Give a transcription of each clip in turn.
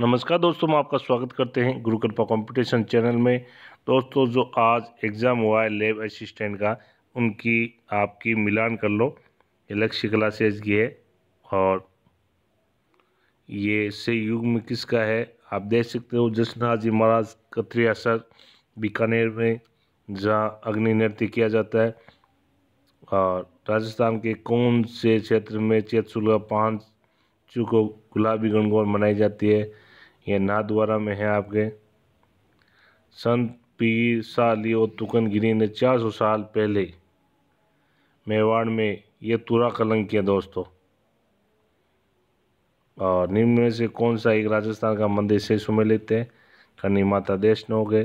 नमस्कार दोस्तों मैं आपका स्वागत करते हैं गुरुकृपा कॉम्पिटिशन चैनल में दोस्तों जो आज एग्ज़ाम हुआ है लेब असिस्टेंट का उनकी आपकी मिलान कर लो ये लक्ष्य क्लासेज की है और ये से युग में किसका है आप देख सकते हो जसना जी महाराज कतरिया असर बीकानेर में जहाँ अग्नि नृत्य किया जाता है और राजस्थान के कौन से क्षेत्र में चेतसुलगा पाँच चूको गुलाबी गणगौर मनाई जाती है ये नाथद्वारा में है आपके संत पीर और तुकनगिरी ने 400 साल पहले मेवाड़ में यह तुरा कलंक किया दोस्तों और निम्न में से कौन सा एक राजस्थान का मंदिर से सुमेलित है कन्नी माता देश हो गए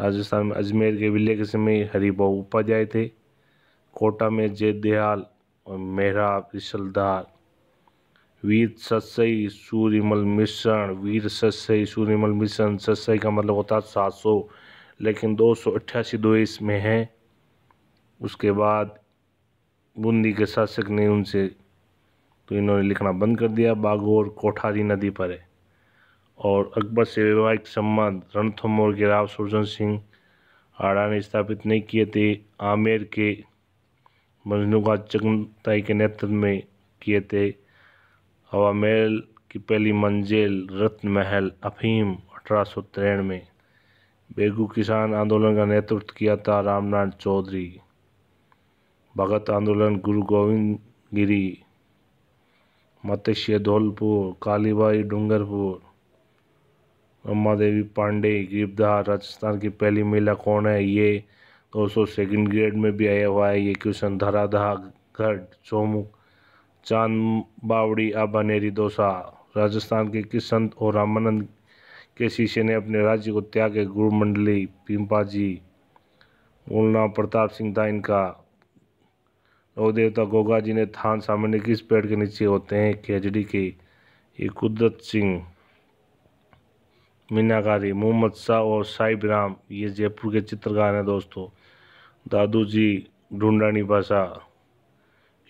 राजस्थान में अजमेर के विलय के समय हरिभा उपाध्याय थे कोटा में जय दयाल और मेहरा रिशलदार वीर ससई सूर्यमल मिश्रण वीर ससई सूर्यमल मिश्रण ससई का मतलब होता है सात सौ लेकिन दो सौ अट्ठासी दो इसमें है उसके बाद बूंदी के शासक ने उनसे तो इन्होंने लिखना बंद कर दिया बागोर कोठारी नदी पर है और अकबर से वैवाहिक संबंध रणथमोर के राव सुरजन सिंह आड़ा ने स्थापित नहीं किए थे आमेर के मजनू का चगनताई के नेतृत्व में किए थे हवा महल की पहली मंजिल रत्न महल अफीम अठारह में बेगू किसान आंदोलन का नेतृत्व किया था रामनाथ चौधरी भगत आंदोलन गुरु गोविंद गिरी मत्स्य धौलपुर कालीबाई डूंगरपुर अम्मा देवी पांडे गिरफ्तार राजस्थान की पहली महिला कौन है ये दो सौ सेकेंड ग्रेड में भी आया हुआ है ये क्वेश्चन धराधहा गढ़ चौमुख चांद बावड़ी आ बनेरी दोसा राजस्थान के किस और रामानंद के शीशे ने अपने राज्य को त्याग के गुरु मंडली पिम्पा जी मूलना प्रताप सिंह था इनका नौ देवता गोगा जी ने थान सामान्य किस पेड़ के नीचे होते हैं खेजड़ी के ये कुदरत सिंह मीनाकारी मोहम्मद शाह और साहिब राम ये जयपुर के चित्रकार हैं दोस्तों दादू जी ढूंढानी भाषा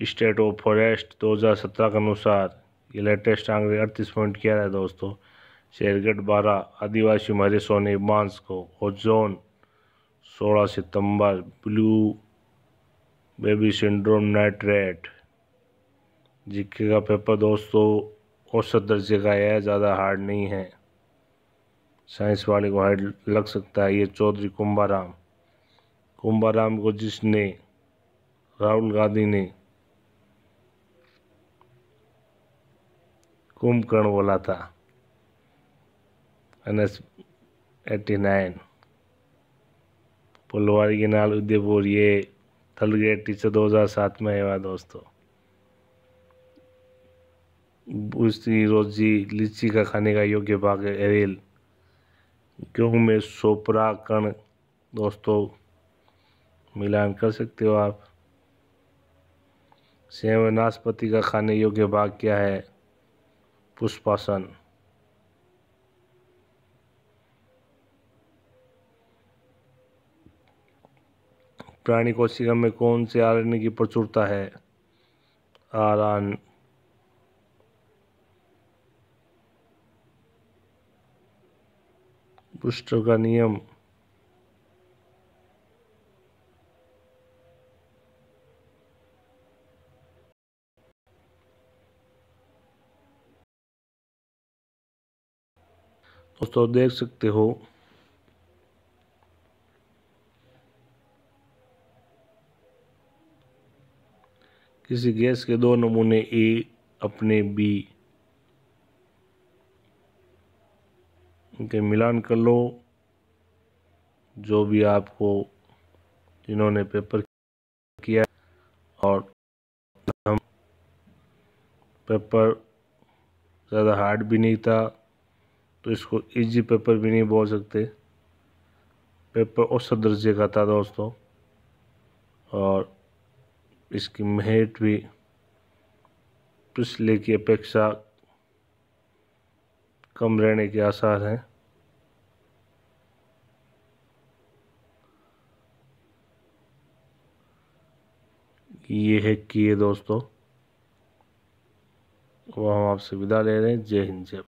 स्टेट ऑफ फॉरेस्ट 2017 के अनुसार ये लेटेस्ट आंकड़े अड़तीस पॉइंट क्या है दोस्तों शेरगढ़ बारह आदिवासी मरे सोने बांस को ओजोन 16 सितंबर blue baby syndrome nitrate GK का पेपर दोस्तों औसत दर्जे का है ज़्यादा हार्ड नहीं है साइंस वाले को हार्ड लग सकता है ये चौधरी कुंभाराम कुंभाराम को जिसने राहुल गांधी ने कुंभकर्ण बोला था एन एस एट्टी नाइन पुलवारी के नाल उदयपुर ये थल गए टीचर दो हज़ार सात में आया दोस्तों उसकी रोजी लीची का खाने का योग्य भाग एरेल गेहूँ में सोपरा कर्ण दोस्तों मिलान कर सकते हो आप सेव नाशपति का खाने योग्य भाग क्या है पुष्पासन प्राणी कोशिका में कौन से आरएनए की प्रचुरता है आर आन पुष्ट का नियम दोस्तों देख सकते हो किसी गैस के दो नमूने ए अपने बी इनके मिलान कर लो जो भी आपको जिन्होंने पेपर किया और हम पेपर ज़्यादा हार्ड भी नहीं था तो इसको इजी पेपर भी नहीं बोल सकते पेपर औसत दर्जे का था दोस्तों और इसकी मेहट भी पिछले की अपेक्षा कम रहने के आसार हैं ये है कि ये दोस्तों वो हम आपसे विदा ले रहे हैं जय हिंद जय